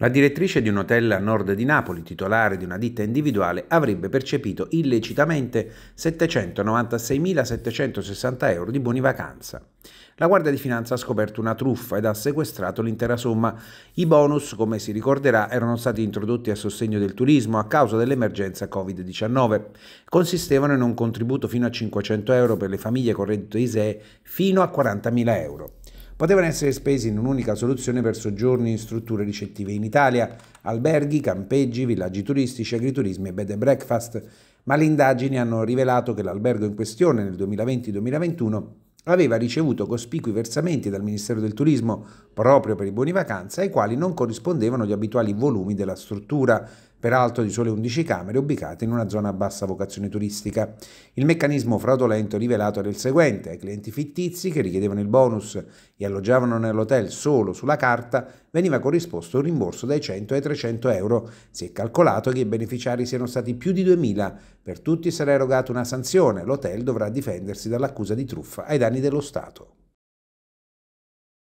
La direttrice di un hotel a nord di Napoli, titolare di una ditta individuale, avrebbe percepito illecitamente 796.760 euro di buoni vacanza. La Guardia di Finanza ha scoperto una truffa ed ha sequestrato l'intera somma. I bonus, come si ricorderà, erano stati introdotti a sostegno del turismo a causa dell'emergenza Covid-19. Consistevano in un contributo fino a 500 euro per le famiglie con reddito ISEE fino a 40.000 euro potevano essere spesi in un'unica soluzione per soggiorni in strutture ricettive in Italia, alberghi, campeggi, villaggi turistici, agriturismi e bed and breakfast, ma le indagini hanno rivelato che l'albergo in questione nel 2020-2021 aveva ricevuto cospicui versamenti dal Ministero del Turismo proprio per i buoni vacanza, ai quali non corrispondevano gli abituali volumi della struttura, peraltro di sole 11 camere ubicate in una zona a bassa vocazione turistica. Il meccanismo fraudolento rivelato era il seguente, ai clienti fittizi che richiedevano il bonus e alloggiavano nell'hotel solo sulla carta veniva corrisposto un rimborso dai 100 ai 300 euro. Si è calcolato che i beneficiari siano stati più di 2.000. Per tutti sarà erogata una sanzione, l'hotel dovrà difendersi dall'accusa di truffa ai danni dello Stato.